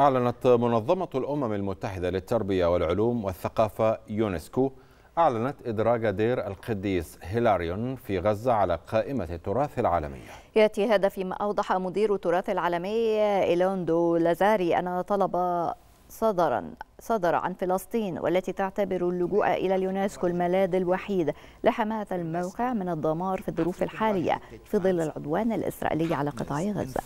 أعلنت منظمة الأمم المتحدة للتربية والعلوم والثقافة يونسكو أعلنت إدراج دير القديس هيلاريون في غزة على قائمة التراث العالمي يأتي هذا فيما أوضح مدير التراث العالمي إيلوندو لازاري أن طلب صدرا صدر عن فلسطين والتي تعتبر اللجوء إلى اليونسكو الملاذ الوحيد لحماه الموقع من الدمار في الظروف الحالية في ظل العدوان الإسرائيلي على قطاع غزة